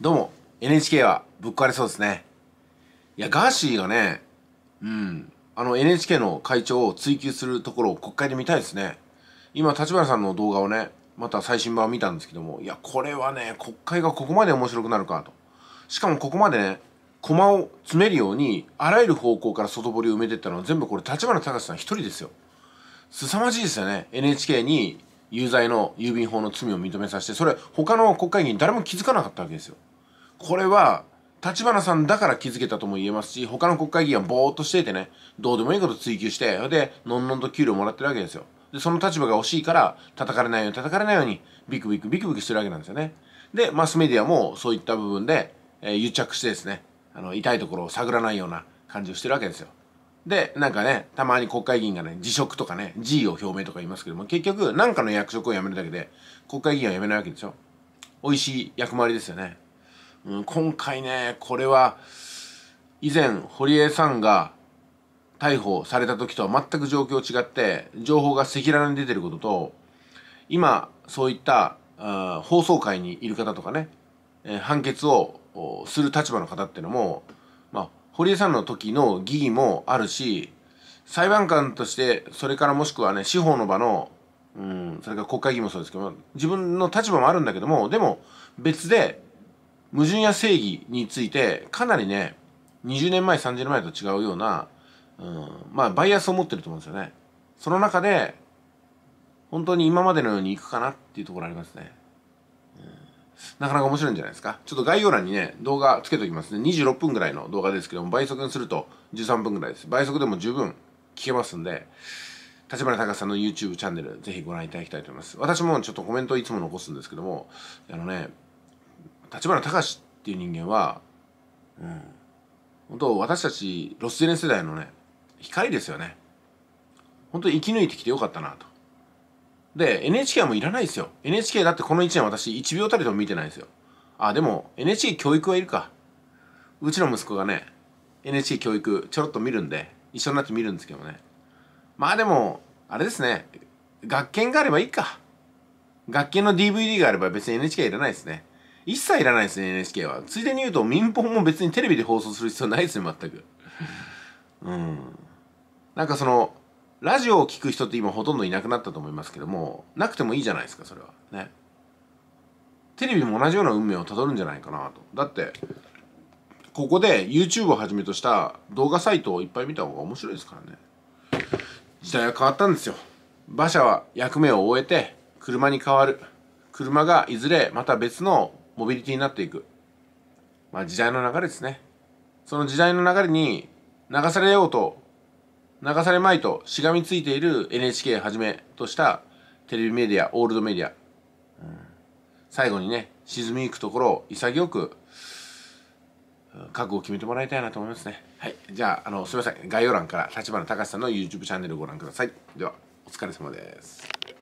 どうも NHK はぶっ壊れそうですねいやガーシーがねうんあの NHK の会長を追及するところを国会で見たいですね今立花さんの動画をねまた最新版を見たんですけどもいやこれはね国会がここまで面白くなるかとしかもここまでね駒を詰めるようにあらゆる方向から外堀を埋めてったのは全部これ立花隆さん一人ですよ凄まじいですよね NHK に有罪の郵便法の罪を認めさせてそれ他の国会議員誰も気づかなかったわけですよこれは立花さんだから気づけたとも言えますし、他の国会議員はぼーっとしていてね、どうでもいいこと追求して、で、のんのんと給料もらってるわけですよ。で、その立場が惜しいから、叩かれないように叩かれないように、ビクビクビクビクしてるわけなんですよね。で、マスメディアもそういった部分で、えー、癒着してですね、あの、痛いところを探らないような感じをしてるわけですよ。で、なんかね、たまに国会議員がね、辞職とかね、辞意を表明とか言いますけども、結局、なんかの役職を辞めるだけで、国会議員は辞めないわけでしょ。美味しい役回りですよね。うん、今回ね、これは、以前、堀江さんが逮捕された時とは全く状況違って、情報が赤裸々に出てることと、今、そういった、あ放送会にいる方とかね、えー、判決をする立場の方っていうのも、まあ、堀江さんの時の疑義もあるし、裁判官として、それからもしくはね、司法の場の、うん、それから国会議員もそうですけど、自分の立場もあるんだけども、でも別で矛盾や正義についてかなりね20年前30年前と違うような、うん、まあバイアスを持ってると思うんですよねその中で本当に今までのようにいくかなっていうところありますね、うん、なかなか面白いんじゃないですかちょっと概要欄にね動画つけておきますね26分ぐらいの動画ですけども倍速にすると13分ぐらいです倍速でも十分聞けますんで立花隆さんの YouTube チャンネルぜひご覧いただきたいと思います私もちょっとコメントいつも残すんですけどもあのね立花隆っていう人間は、うん、本当私たちロスジェネ世代のね光ですよね本当に生き抜いてきてよかったなとで NHK はもういらないですよ NHK だってこの1年私1秒たりとも見てないですよあでも NHK 教育はいるかうちの息子がね NHK 教育ちょろっと見るんで一緒になって見るんですけどねまあでもあれですね学研があればいいか学研の DVD があれば別に NHK はいらないですね一切いらないですね NHK はついでに言うと民放も別にテレビで放送する必要ないですね全くうんなんかそのラジオを聴く人って今ほとんどいなくなったと思いますけどもなくてもいいじゃないですかそれはねテレビも同じような運命をたどるんじゃないかなとだってここで YouTube をはじめとした動画サイトをいっぱい見た方が面白いですからね時代は変わったんですよ馬車は役目を終えて車に変わる車がいずれまた別のモビリティになっていく。まあ時代の流れですね。その時代の流れに流されようと、流されまいとしがみついている NHK はじめとしたテレビメディア、オールドメディア。うん、最後にね、沈みゆくところを潔く、覚悟を決めてもらいたいなと思いますね。はい。じゃあ、あの、すいません。概要欄から立花隆さんの YouTube チャンネルをご覧ください。では、お疲れ様です。